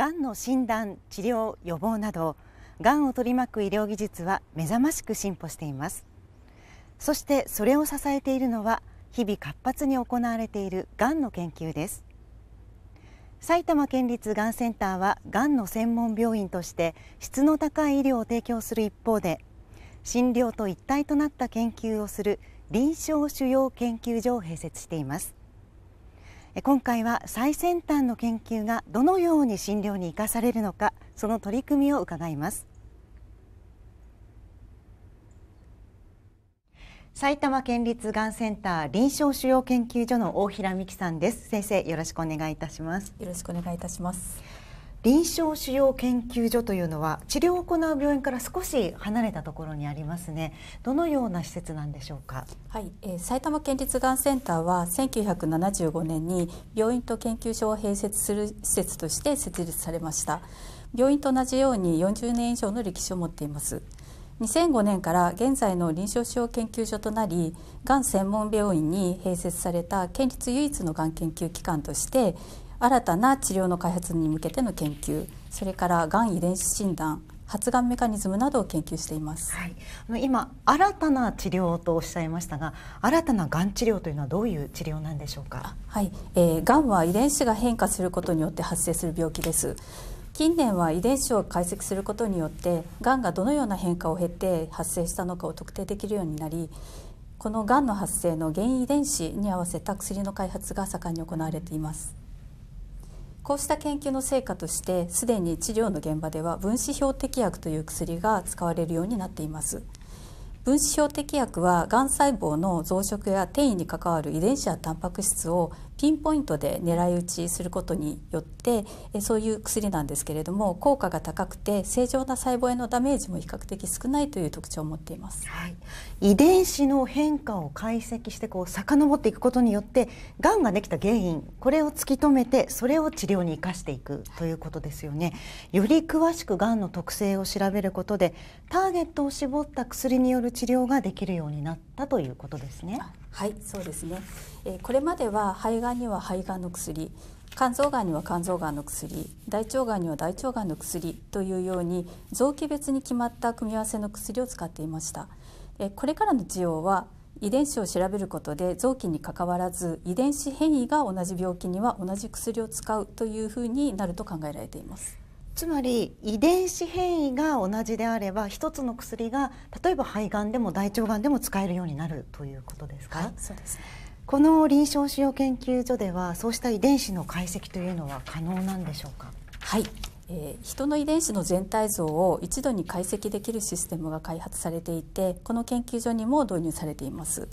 がんの診断治療予防などがんを取り巻く医療技術は目覚ましく進歩していますそしてそれを支えているのは日々活発に行われているがんの研究です埼玉県立がんセンターはがんの専門病院として質の高い医療を提供する一方で診療と一体となった研究をする臨床腫瘍研究所を併設しています今回は最先端の研究がどのように診療に生かされるのかその取り組みを伺います埼玉県立がんセンター臨床腫瘍研究所の大平美希さんです先生よろしくお願いいたしますよろしくお願いいたします臨床腫瘍研究所というのは治療を行う病院から少し離れたところにありますねどのような施設なんでしょうかはい、えー、埼玉県立がんセンターは1975年に病院と研究所を併設する施設として設立されました病院と同じように40年以上の歴史を持っています2005年から現在の臨床腫瘍研究所となりがん専門病院に併設された県立唯一のがん研究機関として新たな治療の開発に向けての研究それからがん遺伝子診断発がんメカニズムなどを研究しています、はい、今新たな治療とおっしゃいましたが新たながん治療というのはどういう治療なんでしょうかはい、えー、がんは遺伝子が変化することによって発生する病気です近年は遺伝子を解析することによってがんがどのような変化を経て発生したのかを特定できるようになりこのがんの発生の原因遺伝子に合わせた薬の開発が盛んに行われていますこうした研究の成果としてすでに治療の現場では分子標的薬という薬が使われるようになっています分子標的薬はがん細胞の増殖や転移に関わる遺伝子やタンパク質をピンポイントで狙い撃ちすることによってそういう薬なんですけれども効果が高くて正常な細胞へのダメージも比較的少ないという特徴を持っています、はい、遺伝子の変化を解析してこう遡っていくことによってがんができた原因これを突き止めてそれを治療に生かしていくということですよね。より詳しくがんの特性を調べることでターゲットを絞った薬による治療ができるようになったということですね。はいそうですね、えこれまでは肺ががんには肺がんの薬肝臓がんには肝臓がんの薬大腸がんには大腸がんの薬というように臓器別に決まった組み合わせの薬を使っていましたこれからの治療は遺伝子を調べることで臓器にかかわらず遺伝子変異が同じ病気には同じ薬を使うというふうになると考えられていますつまり遺伝子変異が同じであれば一つの薬が例えば肺がんでも大腸がんでも使えるようになるということですか、はい、そうですねこの臨床使用研究所ではそうした遺伝子の解析というのは可能なんでしょうかはい、えー、人の遺伝子の全体像を一度に解析できるシステムが開発されていてこの研究所にも導入されています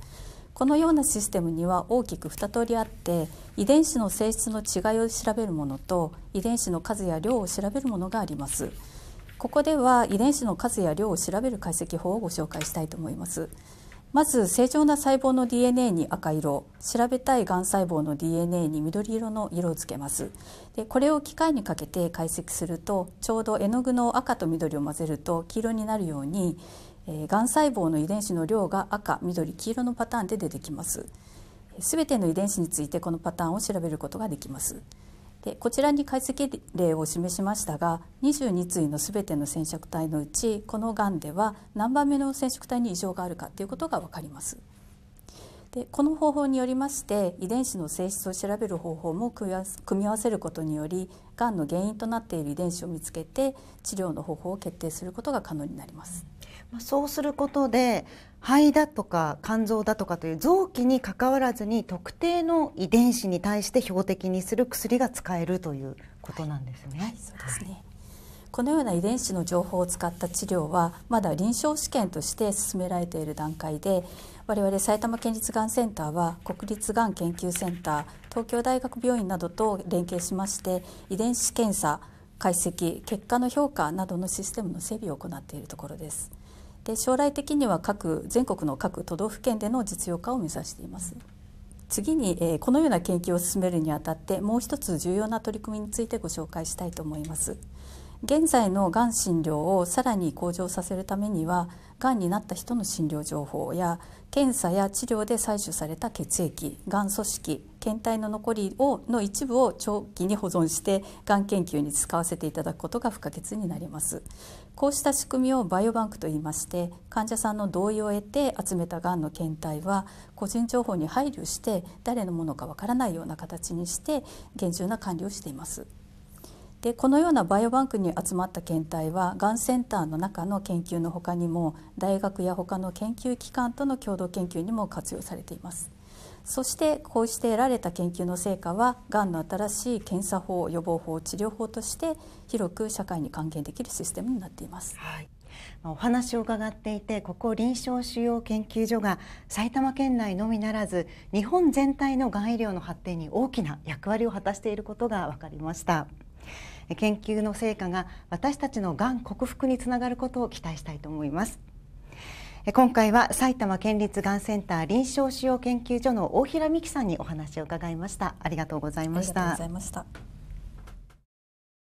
このようなシステムには大きく2通りあって遺伝子の性質の違いを調べるものと遺伝子の数や量を調べるものがありますここでは遺伝子の数や量を調べる解析法をご紹介したいと思いますまず正常な細胞の DNA に赤色調べたいがん細胞の DNA に緑色の色をつけますでこれを機械にかけて解析するとちょうど絵の具の赤と緑を混ぜると黄色になるようにがん細胞の遺伝子の量が赤緑黄色のパターンで出てきます全ての遺伝子についてこのパターンを調べることができますでこちらに解析例を示しましたが22対の全ての染色体のうちこのがんでは何番目の染色体に異常があるかということが分かります。でこの方法によりまして遺伝子の性質を調べる方法も組み合わせることによりがんの原因となっている遺伝子を見つけて治療の方法を決定することが可能になります。まあ、そうすることで肺だとか肝臓だとかという臓器にかかわらずに特定の遺伝子に対して標的にする薬が使えるということなんですね。はい、そうですね、はい、このような遺伝子の情報を使った治療はまだ臨床試験として進められている段階で我々埼玉県立がんセンターは国立がん研究センター東京大学病院などと連携しまして遺伝子検査解析結果の評価などのシステムの整備を行っているところです。で将来的には各全国の各都道府県での実用化を目指しています。次に、えこのような研究を進めるにあたってもう一つ重要な取り組みについてご紹介したいと思います。現在のがん診療をさらに向上させるためにはがんになった人の診療情報や検査や治療で採取された血液がん組織検体の残りをの一部を長期に保存してがん研究に使わせていただくことが不可欠になりますこうした仕組みをバイオバンクといいまして患者さんの同意を得て集めたがんの検体は個人情報に配慮して誰のものかわからないような形にして厳重な管理をしていますでこのようなバイオバンクに集まった検体はがんセンターの中の研究のほかにも大学や他の研究機関との共同研究にも活用されていますそしてこうして得られた研究の成果はがんの新しい検査法予防法治療法として広く社会に還元できるシステムになっています、はいお話を伺っていてここ臨床腫瘍研究所が埼玉県内のみならず日本全体のがん医療の発展に大きな役割を果たしていることが分かりました。研究の成果が私たちのがん克服につながることを期待したいと思います今回は埼玉県立がんセンター臨床使用研究所の大平美希さんにお話を伺いましたありがとうございましたありがとうございました